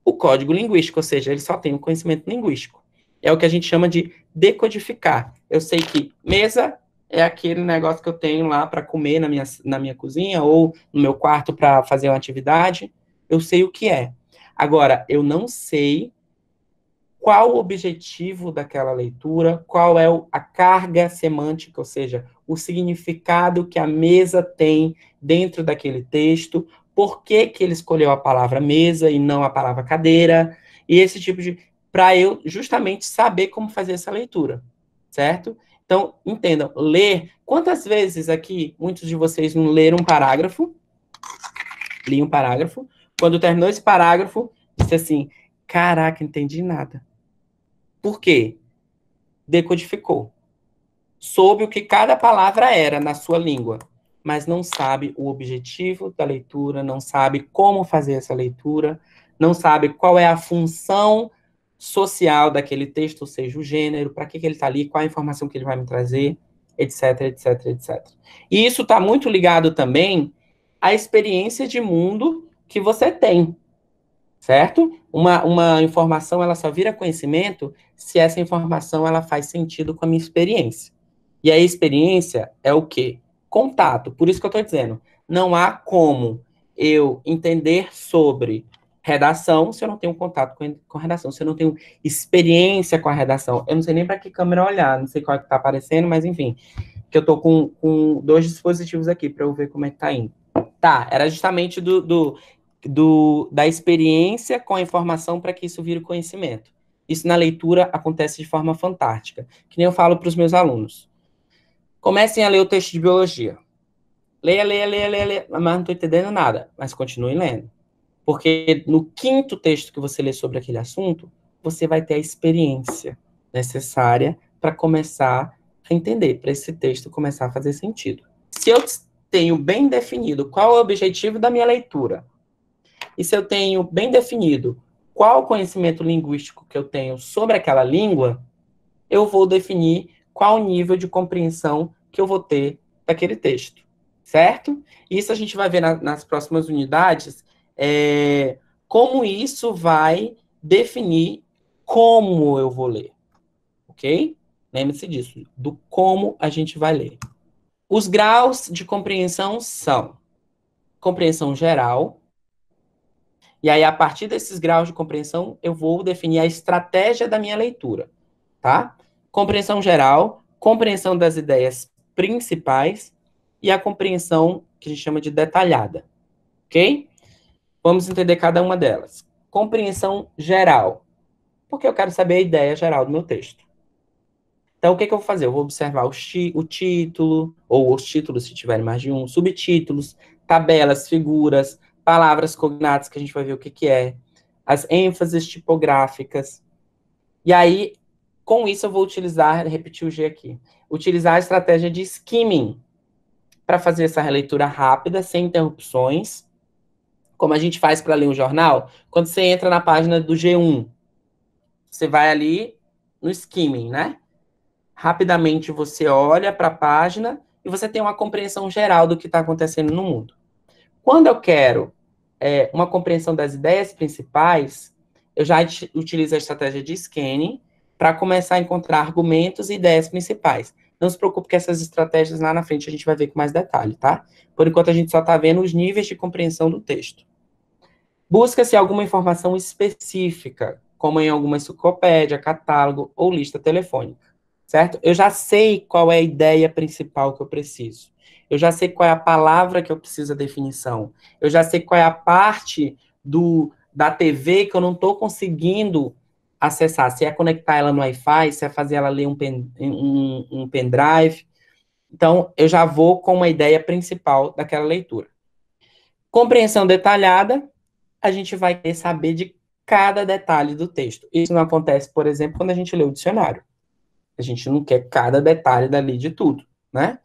o código linguístico, ou seja, eles só têm o conhecimento linguístico é o que a gente chama de decodificar. Eu sei que mesa é aquele negócio que eu tenho lá para comer na minha, na minha cozinha ou no meu quarto para fazer uma atividade. Eu sei o que é. Agora, eu não sei qual o objetivo daquela leitura, qual é a carga semântica, ou seja, o significado que a mesa tem dentro daquele texto, por que, que ele escolheu a palavra mesa e não a palavra cadeira, e esse tipo de para eu justamente saber como fazer essa leitura, certo? Então, entendam, ler. Quantas vezes aqui muitos de vocês não leram um parágrafo? Li um parágrafo. Quando terminou esse parágrafo, disse assim: Caraca, entendi nada. Por quê? Decodificou. Soube o que cada palavra era na sua língua, mas não sabe o objetivo da leitura, não sabe como fazer essa leitura, não sabe qual é a função social daquele texto, ou seja, o gênero, para que, que ele está ali, qual a informação que ele vai me trazer, etc, etc, etc. E isso está muito ligado também à experiência de mundo que você tem, certo? Uma, uma informação, ela só vira conhecimento se essa informação, ela faz sentido com a minha experiência. E a experiência é o quê? Contato. Por isso que eu estou dizendo, não há como eu entender sobre redação se eu não tenho contato com, com a redação, se eu não tenho experiência com a redação. Eu não sei nem para que câmera olhar, não sei qual é que está aparecendo, mas enfim, que eu estou com, com dois dispositivos aqui para eu ver como é que está indo. Tá, era justamente do, do, do da experiência com a informação para que isso vire conhecimento. Isso na leitura acontece de forma fantástica, que nem eu falo para os meus alunos. Comecem a ler o texto de biologia. Leia, leia, leia, leia, leia, mas não estou entendendo nada, mas continuem lendo. Porque no quinto texto que você lê sobre aquele assunto, você vai ter a experiência necessária para começar a entender, para esse texto começar a fazer sentido. Se eu tenho bem definido qual é o objetivo da minha leitura, e se eu tenho bem definido qual o conhecimento linguístico que eu tenho sobre aquela língua, eu vou definir qual o nível de compreensão que eu vou ter daquele texto, certo? Isso a gente vai ver na, nas próximas unidades, é, como isso vai definir como eu vou ler, ok? Lembre-se disso, do como a gente vai ler. Os graus de compreensão são compreensão geral, e aí a partir desses graus de compreensão eu vou definir a estratégia da minha leitura, tá? Compreensão geral, compreensão das ideias principais e a compreensão que a gente chama de detalhada, ok? Vamos entender cada uma delas. Compreensão geral. Porque eu quero saber a ideia geral do meu texto. Então, o que, é que eu vou fazer? Eu vou observar o, o título, ou os títulos, se tiverem mais de um, subtítulos, tabelas, figuras, palavras cognatas, que a gente vai ver o que, que é, as ênfases tipográficas. E aí, com isso, eu vou utilizar, repetir o G aqui, utilizar a estratégia de skimming para fazer essa releitura rápida, sem interrupções, como a gente faz para ler um jornal, quando você entra na página do G1, você vai ali no skimming, né? Rapidamente você olha para a página e você tem uma compreensão geral do que está acontecendo no mundo. Quando eu quero é, uma compreensão das ideias principais, eu já utilizo a estratégia de scanning para começar a encontrar argumentos e ideias principais. Não se preocupe que essas estratégias lá na frente a gente vai ver com mais detalhe, tá? Por enquanto a gente só está vendo os níveis de compreensão do texto. Busca-se alguma informação específica, como em alguma enciclopédia, catálogo ou lista telefônica, certo? Eu já sei qual é a ideia principal que eu preciso. Eu já sei qual é a palavra que eu preciso da definição. Eu já sei qual é a parte do da TV que eu não estou conseguindo acessar. Se é conectar ela no Wi-Fi, se é fazer ela ler um, pen, um, um pendrive. Então, eu já vou com uma ideia principal daquela leitura. Compreensão detalhada, a gente vai querer saber de cada detalhe do texto. Isso não acontece, por exemplo, quando a gente lê o dicionário. A gente não quer cada detalhe dali de tudo, né?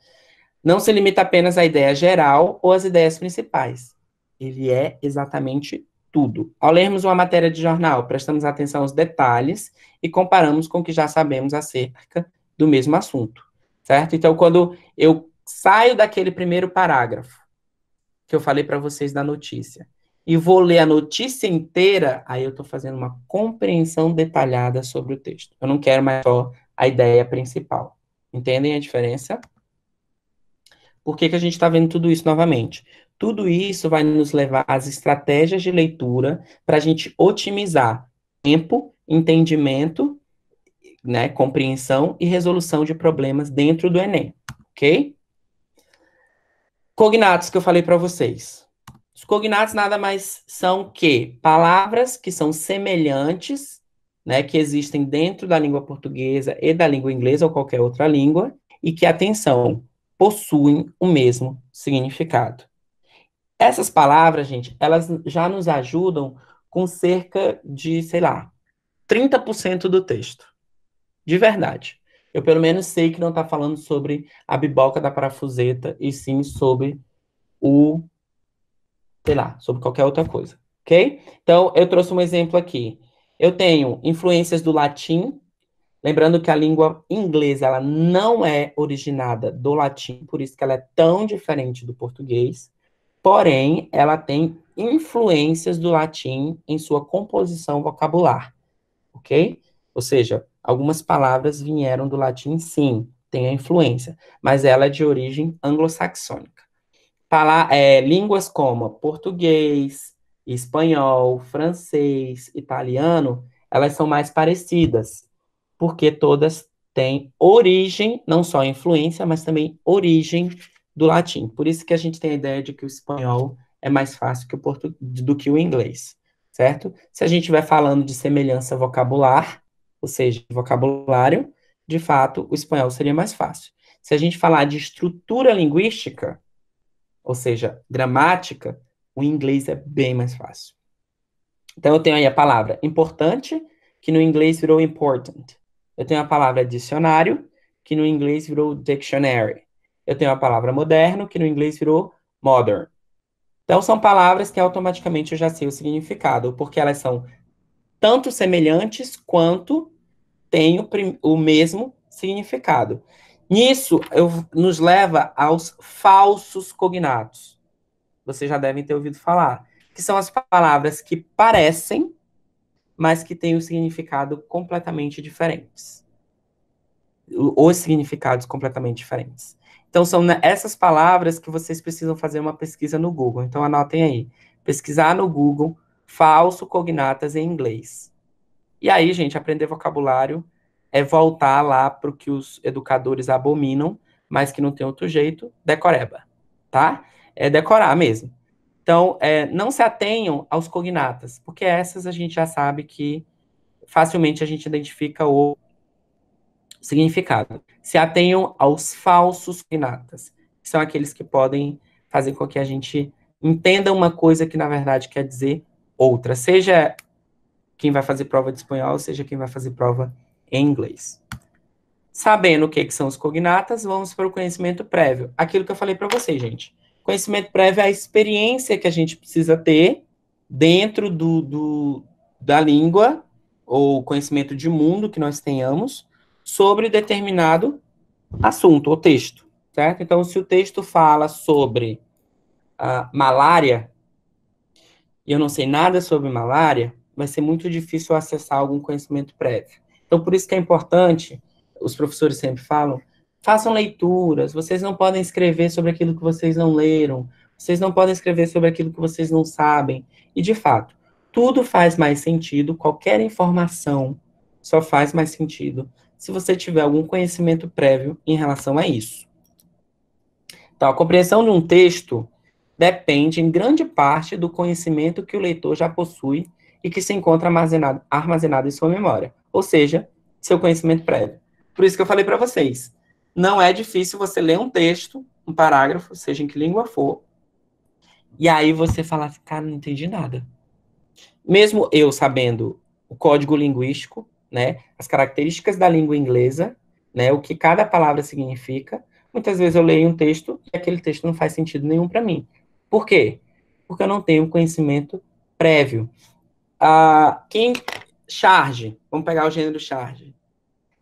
Não se limita apenas à ideia geral ou às ideias principais. Ele é exatamente tudo. Ao lermos uma matéria de jornal, prestamos atenção aos detalhes e comparamos com o que já sabemos acerca do mesmo assunto, certo? Então, quando eu saio daquele primeiro parágrafo que eu falei para vocês da notícia e vou ler a notícia inteira, aí eu estou fazendo uma compreensão detalhada sobre o texto. Eu não quero mais só a ideia principal. Entendem a diferença? Por que, que a gente está vendo tudo isso novamente? Tudo isso vai nos levar às estratégias de leitura para a gente otimizar tempo, entendimento, né, compreensão e resolução de problemas dentro do Enem, ok? Cognatos que eu falei para vocês os cognatos nada mais são que palavras que são semelhantes, né, que existem dentro da língua portuguesa e da língua inglesa ou qualquer outra língua, e que, atenção, possuem o mesmo significado. Essas palavras, gente, elas já nos ajudam com cerca de, sei lá, 30% do texto. De verdade. Eu pelo menos sei que não está falando sobre a biboca da parafuseta, e sim sobre o sei lá, sobre qualquer outra coisa, ok? Então, eu trouxe um exemplo aqui. Eu tenho influências do latim, lembrando que a língua inglesa, ela não é originada do latim, por isso que ela é tão diferente do português, porém, ela tem influências do latim em sua composição vocabular, ok? Ou seja, algumas palavras vieram do latim, sim, tem a influência, mas ela é de origem anglo-saxônica. Falar é, línguas como português, espanhol, francês, italiano, elas são mais parecidas, porque todas têm origem, não só influência, mas também origem do latim. Por isso que a gente tem a ideia de que o espanhol é mais fácil que o portu... do que o inglês, certo? Se a gente estiver falando de semelhança vocabular, ou seja, vocabulário, de fato, o espanhol seria mais fácil. Se a gente falar de estrutura linguística, ou seja, gramática, o inglês é bem mais fácil. Então eu tenho aí a palavra importante, que no inglês virou important. Eu tenho a palavra dicionário, que no inglês virou dictionary. Eu tenho a palavra moderno, que no inglês virou modern. Então são palavras que automaticamente eu já sei o significado, porque elas são tanto semelhantes quanto têm o, o mesmo significado. Isso eu, nos leva aos falsos cognatos. Vocês já devem ter ouvido falar. Que são as palavras que parecem, mas que têm um significado completamente diferentes. Os significados completamente diferentes. Então, são essas palavras que vocês precisam fazer uma pesquisa no Google. Então, anotem aí. Pesquisar no Google falso cognatas em inglês. E aí, gente, aprender vocabulário é voltar lá para o que os educadores abominam, mas que não tem outro jeito, decoreba, tá? É decorar mesmo. Então, é, não se atenham aos cognatas, porque essas a gente já sabe que facilmente a gente identifica o significado. Se atenham aos falsos cognatas, que são aqueles que podem fazer com que a gente entenda uma coisa que, na verdade, quer dizer outra. Seja quem vai fazer prova de espanhol, seja quem vai fazer prova de em inglês. Sabendo o que, que são os cognatas, vamos para o conhecimento prévio. Aquilo que eu falei para vocês, gente. Conhecimento prévio é a experiência que a gente precisa ter dentro do, do da língua ou conhecimento de mundo que nós tenhamos sobre determinado assunto ou texto, certo? Então, se o texto fala sobre a ah, malária, e eu não sei nada sobre malária, vai ser muito difícil acessar algum conhecimento prévio. Então, por isso que é importante, os professores sempre falam, façam leituras, vocês não podem escrever sobre aquilo que vocês não leram, vocês não podem escrever sobre aquilo que vocês não sabem. E, de fato, tudo faz mais sentido, qualquer informação só faz mais sentido se você tiver algum conhecimento prévio em relação a isso. Então, a compreensão de um texto depende, em grande parte, do conhecimento que o leitor já possui e que se encontra armazenado, armazenado em sua memória ou seja, seu conhecimento prévio. Por isso que eu falei para vocês, não é difícil você ler um texto, um parágrafo, seja em que língua for, e aí você falar, cara, não entendi nada. Mesmo eu sabendo o código linguístico, né, as características da língua inglesa, né, o que cada palavra significa, muitas vezes eu leio um texto e aquele texto não faz sentido nenhum para mim. Por quê? Porque eu não tenho conhecimento prévio. Ah, quem charge, vamos pegar o gênero charge.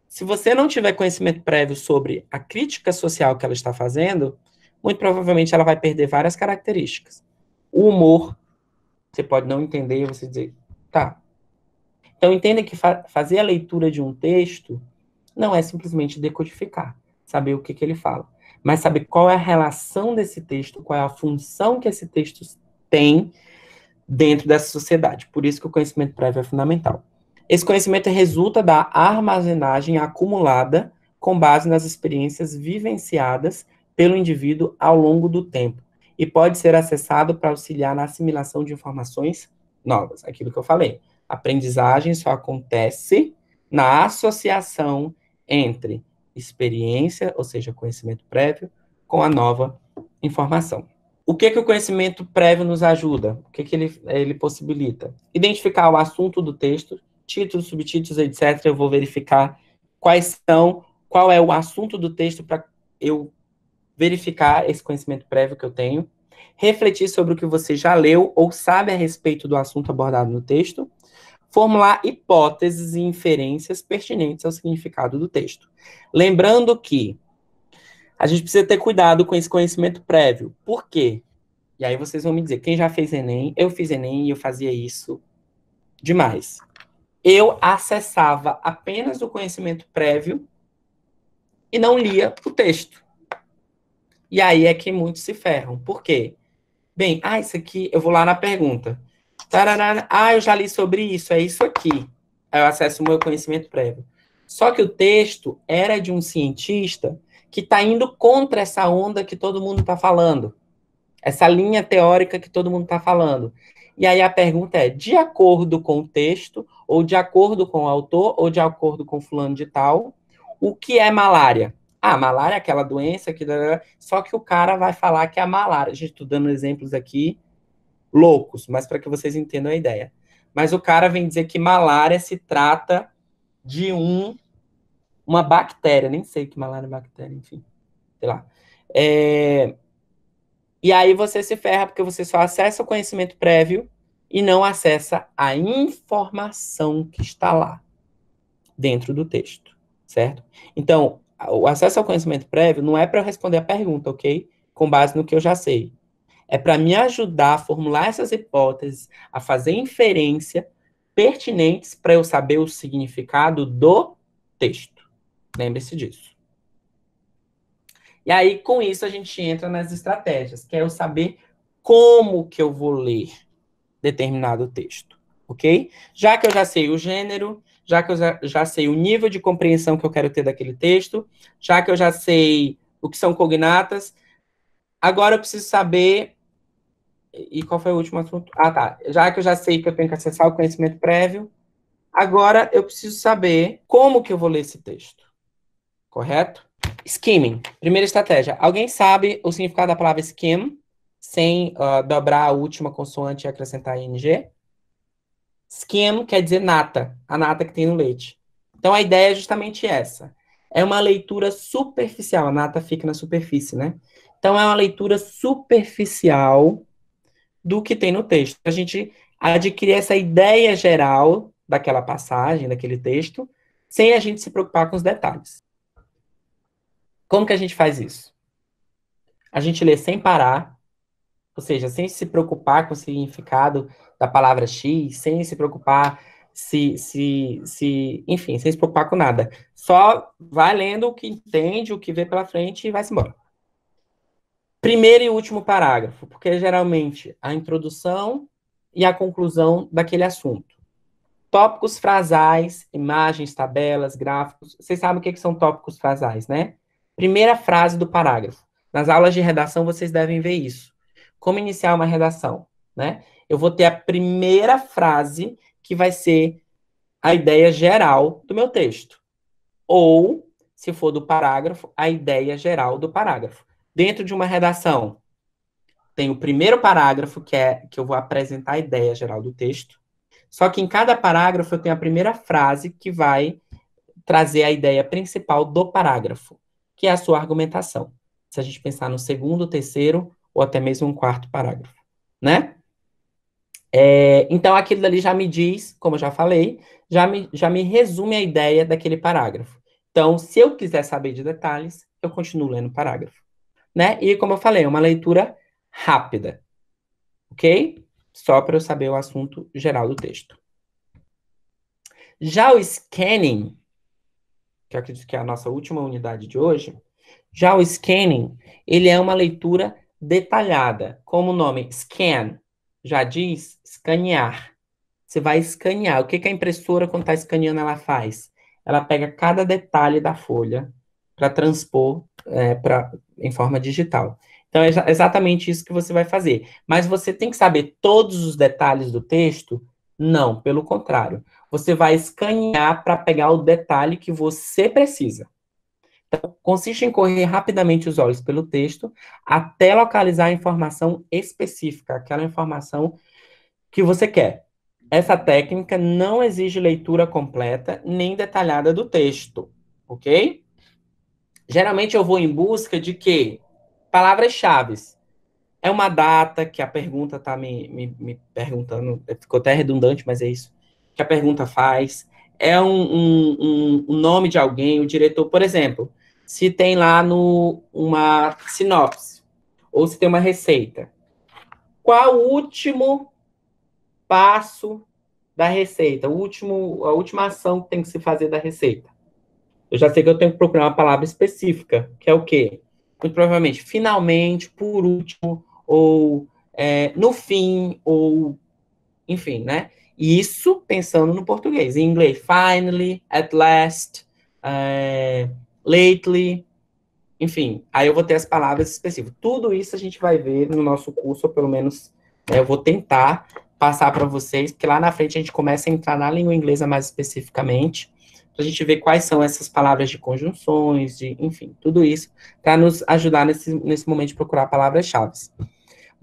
Se você não tiver conhecimento prévio sobre a crítica social que ela está fazendo, muito provavelmente ela vai perder várias características. O humor, você pode não entender e você dizer, tá. Então entenda que fa fazer a leitura de um texto não é simplesmente decodificar, saber o que, que ele fala, mas saber qual é a relação desse texto, qual é a função que esse texto tem dentro dessa sociedade. Por isso que o conhecimento prévio é fundamental. Esse conhecimento resulta da armazenagem acumulada com base nas experiências vivenciadas pelo indivíduo ao longo do tempo e pode ser acessado para auxiliar na assimilação de informações novas. Aquilo que eu falei, aprendizagem só acontece na associação entre experiência, ou seja, conhecimento prévio, com a nova informação. O que, que o conhecimento prévio nos ajuda? O que, que ele, ele possibilita? Identificar o assunto do texto títulos, subtítulos, etc. Eu vou verificar quais são, qual é o assunto do texto para eu verificar esse conhecimento prévio que eu tenho, refletir sobre o que você já leu ou sabe a respeito do assunto abordado no texto, formular hipóteses e inferências pertinentes ao significado do texto. Lembrando que a gente precisa ter cuidado com esse conhecimento prévio. Por quê? E aí vocês vão me dizer, quem já fez Enem, eu fiz Enem e eu fazia isso demais eu acessava apenas o conhecimento prévio e não lia o texto. E aí é que muitos se ferram. Por quê? Bem, ah, isso aqui, eu vou lá na pergunta. Tarará, ah, eu já li sobre isso, é isso aqui. Aí eu acesso o meu conhecimento prévio. Só que o texto era de um cientista que está indo contra essa onda que todo mundo está falando, essa linha teórica que todo mundo está falando. E aí a pergunta é: de acordo com o texto ou de acordo com o autor, ou de acordo com fulano de tal, o que é malária. Ah, malária é aquela doença que. Só que o cara vai falar que é a malária. Gente, estou dando exemplos aqui loucos, mas para que vocês entendam a ideia. Mas o cara vem dizer que malária se trata de um uma bactéria, nem sei que malária é bactéria, enfim, sei lá. É... E aí você se ferra porque você só acessa o conhecimento prévio e não acessa a informação que está lá dentro do texto, certo? Então, o acesso ao conhecimento prévio não é para eu responder a pergunta, ok? Com base no que eu já sei. É para me ajudar a formular essas hipóteses, a fazer inferência pertinentes para eu saber o significado do texto. Lembre-se disso. E aí, com isso, a gente entra nas estratégias, que é eu saber como que eu vou ler determinado texto, ok? Já que eu já sei o gênero, já que eu já, já sei o nível de compreensão que eu quero ter daquele texto, já que eu já sei o que são cognatas, agora eu preciso saber e qual foi o último assunto? Ah, tá. Já que eu já sei que eu tenho que acessar o conhecimento prévio, agora eu preciso saber como que eu vou ler esse texto. Correto? Skimming. Primeira estratégia. Alguém sabe o significado da palavra skim? sem uh, dobrar a última consoante e acrescentar ing. Skim quer dizer nata, a nata que tem no leite. Então a ideia é justamente essa. É uma leitura superficial, a nata fica na superfície, né? Então é uma leitura superficial do que tem no texto. A gente adquire essa ideia geral daquela passagem, daquele texto, sem a gente se preocupar com os detalhes. Como que a gente faz isso? A gente lê sem parar, ou seja, sem se preocupar com o significado da palavra X, sem se preocupar se, se, se, enfim, sem se preocupar com nada. Só vai lendo o que entende, o que vê pela frente e vai-se embora. Primeiro e último parágrafo, porque geralmente a introdução e a conclusão daquele assunto. Tópicos frasais, imagens, tabelas, gráficos. Vocês sabem o que, é que são tópicos frasais, né? Primeira frase do parágrafo. Nas aulas de redação vocês devem ver isso. Como iniciar uma redação, né? Eu vou ter a primeira frase que vai ser a ideia geral do meu texto. Ou, se for do parágrafo, a ideia geral do parágrafo. Dentro de uma redação, tem o primeiro parágrafo, que é que eu vou apresentar a ideia geral do texto. Só que em cada parágrafo eu tenho a primeira frase que vai trazer a ideia principal do parágrafo, que é a sua argumentação. Se a gente pensar no segundo, terceiro, ou até mesmo um quarto parágrafo, né? É, então, aquilo dali já me diz, como eu já falei, já me, já me resume a ideia daquele parágrafo. Então, se eu quiser saber de detalhes, eu continuo lendo o parágrafo, né? E, como eu falei, é uma leitura rápida, ok? Só para eu saber o assunto geral do texto. Já o scanning, que eu acredito que é a nossa última unidade de hoje, já o scanning, ele é uma leitura detalhada, como o nome scan já diz, escanear. Você vai escanear. O que, que a impressora, quando está escaneando, ela faz? Ela pega cada detalhe da folha para transpor é, pra, em forma digital. Então, é exatamente isso que você vai fazer. Mas você tem que saber todos os detalhes do texto? Não, pelo contrário. Você vai escanear para pegar o detalhe que você precisa. Então, consiste em correr rapidamente os olhos pelo texto até localizar a informação específica, aquela informação que você quer. Essa técnica não exige leitura completa nem detalhada do texto, ok? Geralmente eu vou em busca de quê? Palavras-chave. É uma data que a pergunta está me, me, me perguntando, ficou até redundante, mas é isso, que a pergunta faz é um, um, um, nome de alguém, o diretor, por exemplo, se tem lá no, uma sinopse, ou se tem uma receita. Qual o último passo da receita, o último, a última ação que tem que se fazer da receita? Eu já sei que eu tenho que procurar uma palavra específica, que é o quê? Muito provavelmente, finalmente, por último, ou é, no fim, ou enfim, né? Isso pensando no português. Em inglês, finally, at last, eh, lately, enfim. Aí eu vou ter as palavras específicas. Tudo isso a gente vai ver no nosso curso, ou pelo menos né, eu vou tentar passar para vocês, porque lá na frente a gente começa a entrar na língua inglesa mais especificamente, para a gente ver quais são essas palavras de conjunções, de, enfim, tudo isso, para nos ajudar nesse, nesse momento de procurar palavras-chave.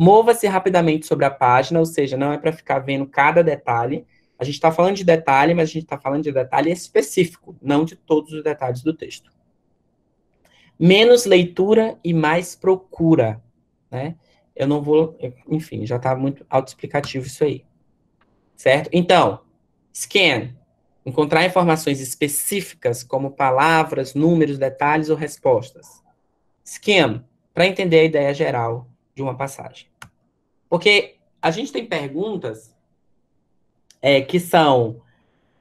Mova-se rapidamente sobre a página, ou seja, não é para ficar vendo cada detalhe. A gente está falando de detalhe, mas a gente está falando de detalhe específico, não de todos os detalhes do texto. Menos leitura e mais procura, né? Eu não vou, enfim, já está muito autoexplicativo isso aí. Certo? Então, scan, encontrar informações específicas como palavras, números, detalhes ou respostas. Scan, para entender a ideia geral de uma passagem. Porque a gente tem perguntas é, que são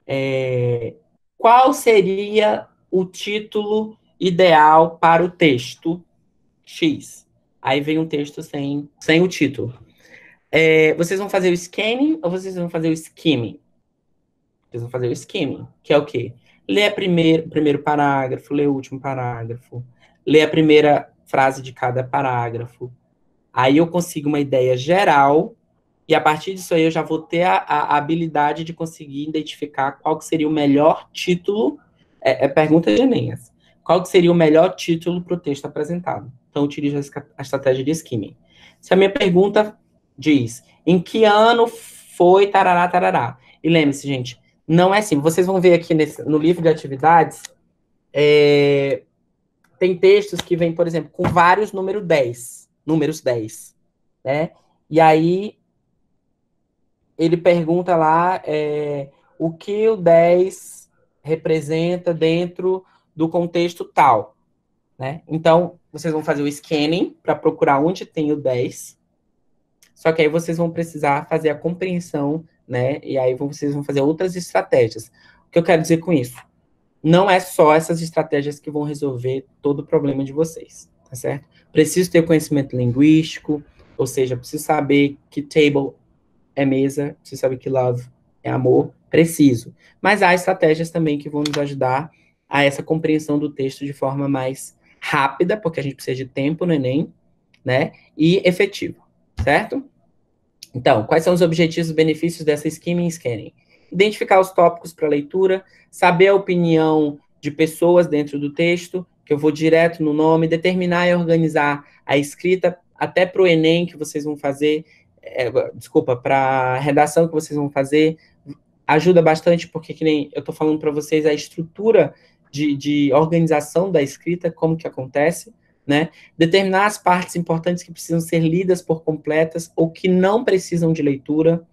é, qual seria o título ideal para o texto X? Aí vem um texto sem, sem o título. É, vocês vão fazer o scanning ou vocês vão fazer o skimming? Vocês vão fazer o skimming, que é o quê? Ler o primeiro, primeiro parágrafo, ler o último parágrafo, ler a primeira frase de cada parágrafo, Aí eu consigo uma ideia geral e a partir disso aí eu já vou ter a, a habilidade de conseguir identificar qual seria o melhor título. É, é pergunta de Enem, Qual seria o melhor título para o texto apresentado? Então, utilizo a estratégia de skimming. Se a minha pergunta diz, em que ano foi tarará, tarará? E lembre-se, gente, não é assim. Vocês vão ver aqui nesse, no livro de atividades, é, tem textos que vêm, por exemplo, com vários número 10 números 10, né? E aí ele pergunta lá é, o que o 10 representa dentro do contexto tal, né? Então, vocês vão fazer o scanning para procurar onde tem o 10, só que aí vocês vão precisar fazer a compreensão, né? E aí vocês vão fazer outras estratégias. O que eu quero dizer com isso? Não é só essas estratégias que vão resolver todo o problema de vocês tá certo? Preciso ter conhecimento linguístico, ou seja, preciso saber que table é mesa, preciso saber que love é amor, preciso. Mas há estratégias também que vão nos ajudar a essa compreensão do texto de forma mais rápida, porque a gente precisa de tempo no Enem, né? E efetivo, certo? Então, quais são os objetivos e benefícios dessa skimming e scanning? Identificar os tópicos para leitura, saber a opinião de pessoas dentro do texto, que eu vou direto no nome, determinar e organizar a escrita até para o Enem que vocês vão fazer, é, desculpa, para a redação que vocês vão fazer, ajuda bastante, porque que nem eu estou falando para vocês a estrutura de, de organização da escrita, como que acontece, né? Determinar as partes importantes que precisam ser lidas por completas ou que não precisam de leitura.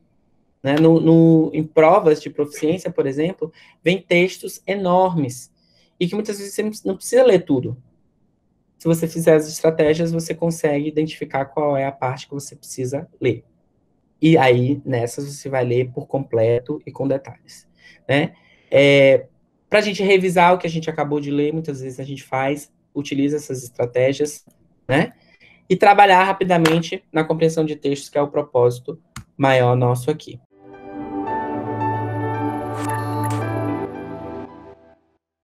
Né? No, no, em provas de proficiência, por exemplo, vem textos enormes e que muitas vezes você não precisa ler tudo. Se você fizer as estratégias, você consegue identificar qual é a parte que você precisa ler. E aí, nessas, você vai ler por completo e com detalhes. Né? É, Para a gente revisar o que a gente acabou de ler, muitas vezes a gente faz, utiliza essas estratégias, né? E trabalhar rapidamente na compreensão de textos, que é o propósito maior nosso aqui.